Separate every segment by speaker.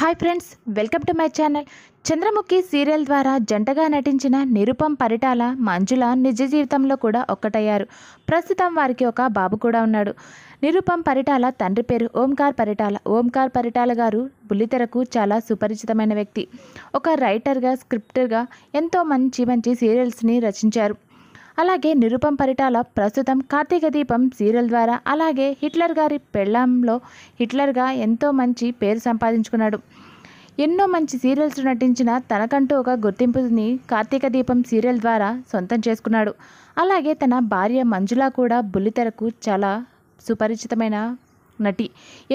Speaker 1: hi friends welcome to my channel Chandramukhi serial ద్వారా జంటగా నటించిన నిరుపం పరిటాల మంజుల నిజ జీవితంలో కూడా ఒక్కటయ్యారు ప్రస్తుతం వారికి ఒక బాబు కూడా ఉన్నాడు నిరుపం పరిటాల తండ్రి పేరు ఓంకార్ పరిటాల ఓంకార్ పరిటాల గారు బుల్లితెరకు చాలా సుపరిచితమైన వ్యక్తి ఒక రైటర్గా స్క్రిప్టర్గా ఎంతో మంచి మంచి సీరియల్స్ని రచించారు అలాగే నిరుపం పరిటాల ప్రస్తుతం కార్తీక దీపం సీరియల్ ద్వారా అలాగే హిట్లర్ గారి పెళ్ళంలో హిట్లర్గా ఎంతో మంచి పేరు సంపాదించుకున్నాడు ఎన్నో మంచి సీరియల్స్ నటించిన తనకంటూ ఒక గుర్తింపుని కార్తీక దీపం సీరియల్ ద్వారా సొంతం చేసుకున్నాడు అలాగే తన భార్య మంజుల కూడా బుల్లితెరకు చాలా సుపరిచితమైన నటి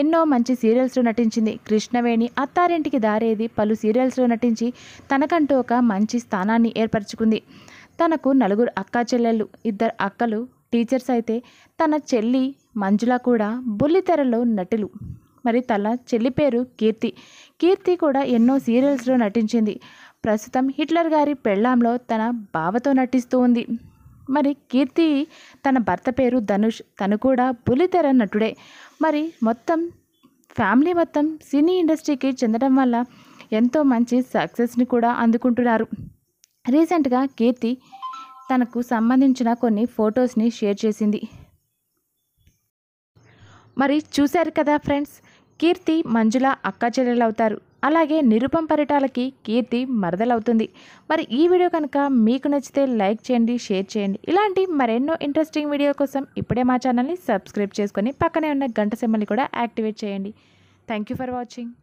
Speaker 1: ఎన్నో మంచి సీరియల్స్లో నటించింది కృష్ణవేణి అత్తారింటికి దారేది పలు సీరియల్స్లో నటించి తనకంటూ ఒక మంచి స్థానాన్ని ఏర్పరచుకుంది తనకు నలుగురు అక్కా చెల్లెళ్ళు ఇద్దరు అక్కలు టీచర్స్ అయితే తన చెల్లి మంజుల కూడా బుల్లితెరలో నటులు మరి తన చెల్లి పేరు కీర్తి కీర్తి కూడా ఎన్నో సీరియల్స్లో నటించింది ప్రస్తుతం హిట్లర్ గారి పెళ్ళాంలో తన బావతో నటిస్తూ ఉంది మరి కీర్తి తన భర్త పేరు ధనుష్ తను కూడా బులితెర నటుడే మరి మొత్తం ఫ్యామిలీ మొత్తం సినీ ఇండస్ట్రీకి చెందడం వల్ల ఎంతో మంచి సక్సెస్ని కూడా అందుకుంటున్నారు రీసెంట్గా కీర్తి తనకు సంబంధించిన కొన్ని ఫొటోస్ని షేర్ చేసింది మరి చూశారు కదా ఫ్రెండ్స్ కీర్తి మంజుల అక్కచెల్లెలు చెల్లెలవుతారు అలాగే నిరుపం పరిటాలకి కీర్తి మరదలవుతుంది మరి ఈ వీడియో కనుక మీకు నచ్చితే లైక్ చేయండి షేర్ చేయండి ఇలాంటి మరెన్నో ఇంట్రెస్టింగ్ వీడియో కోసం ఇప్పుడే మా ఛానల్ని సబ్స్క్రైబ్ చేసుకొని పక్కనే ఉన్న గంట సెమ్మల్ని కూడా యాక్టివేట్ చేయండి థ్యాంక్ యూ ఫర్ వాచింగ్